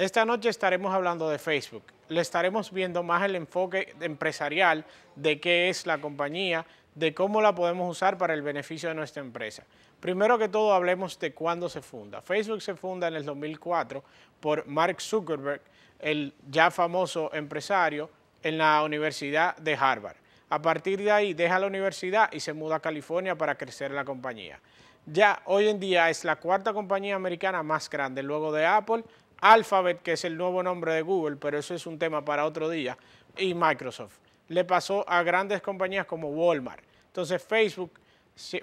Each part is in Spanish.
Esta noche estaremos hablando de Facebook. Le estaremos viendo más el enfoque empresarial de qué es la compañía, de cómo la podemos usar para el beneficio de nuestra empresa. Primero que todo, hablemos de cuándo se funda. Facebook se funda en el 2004 por Mark Zuckerberg, el ya famoso empresario, en la Universidad de Harvard. A partir de ahí deja la universidad y se muda a California para crecer la compañía. Ya hoy en día es la cuarta compañía americana más grande, luego de Apple, Alphabet, que es el nuevo nombre de Google, pero eso es un tema para otro día, y Microsoft. Le pasó a grandes compañías como Walmart. Entonces Facebook,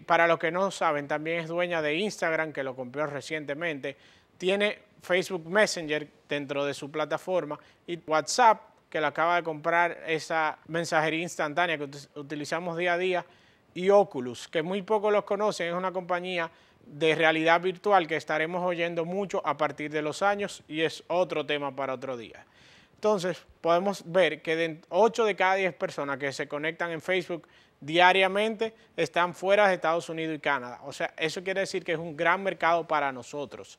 para los que no saben, también es dueña de Instagram, que lo compró recientemente. Tiene Facebook Messenger dentro de su plataforma y WhatsApp, que le acaba de comprar esa mensajería instantánea que utilizamos día a día, y Oculus, que muy pocos los conocen, es una compañía de realidad virtual que estaremos oyendo mucho a partir de los años y es otro tema para otro día. Entonces, podemos ver que 8 de cada 10 personas que se conectan en Facebook diariamente están fuera de Estados Unidos y Canadá. O sea, eso quiere decir que es un gran mercado para nosotros.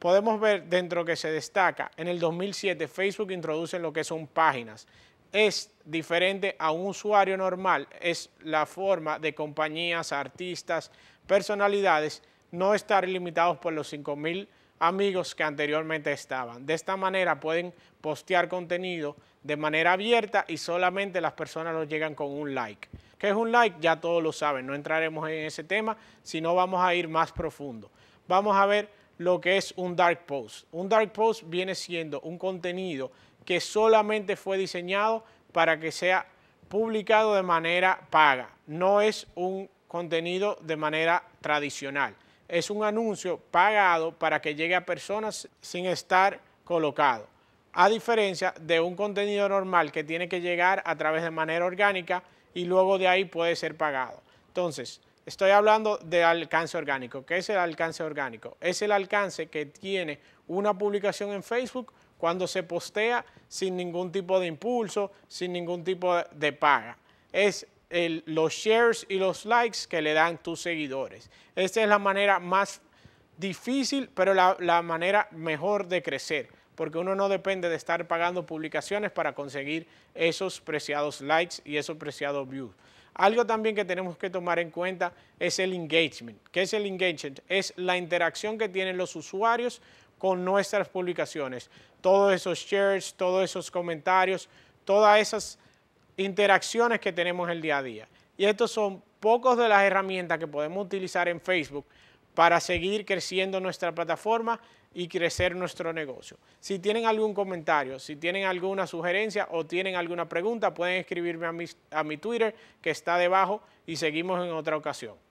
Podemos ver dentro que se destaca, en el 2007 Facebook introduce lo que son páginas. Es diferente a un usuario normal, es la forma de compañías, artistas, personalidades, no estar limitados por los 5.000 amigos que anteriormente estaban. De esta manera pueden postear contenido de manera abierta y solamente las personas lo llegan con un like. ¿Qué es un like? Ya todos lo saben, no entraremos en ese tema, sino vamos a ir más profundo. Vamos a ver lo que es un dark post. Un dark post viene siendo un contenido que solamente fue diseñado para que sea publicado de manera paga. No es un contenido de manera tradicional. Es un anuncio pagado para que llegue a personas sin estar colocado. A diferencia de un contenido normal que tiene que llegar a través de manera orgánica y luego de ahí puede ser pagado. Entonces, estoy hablando de alcance orgánico. ¿Qué es el alcance orgánico? Es el alcance que tiene una publicación en Facebook cuando se postea sin ningún tipo de impulso, sin ningún tipo de paga. Es los shares y los likes que le dan tus seguidores. Esta es la manera más difícil, pero la, la manera mejor de crecer, porque uno no depende de estar pagando publicaciones para conseguir esos preciados likes y esos preciados views. Algo también que tenemos que tomar en cuenta es el engagement. ¿Qué es el engagement? Es la interacción que tienen los usuarios con nuestras publicaciones. Todos esos shares, todos esos comentarios, todas esas interacciones que tenemos el día a día. Y estos son pocos de las herramientas que podemos utilizar en Facebook para seguir creciendo nuestra plataforma y crecer nuestro negocio. Si tienen algún comentario, si tienen alguna sugerencia o tienen alguna pregunta, pueden escribirme a mi, a mi Twitter que está debajo y seguimos en otra ocasión.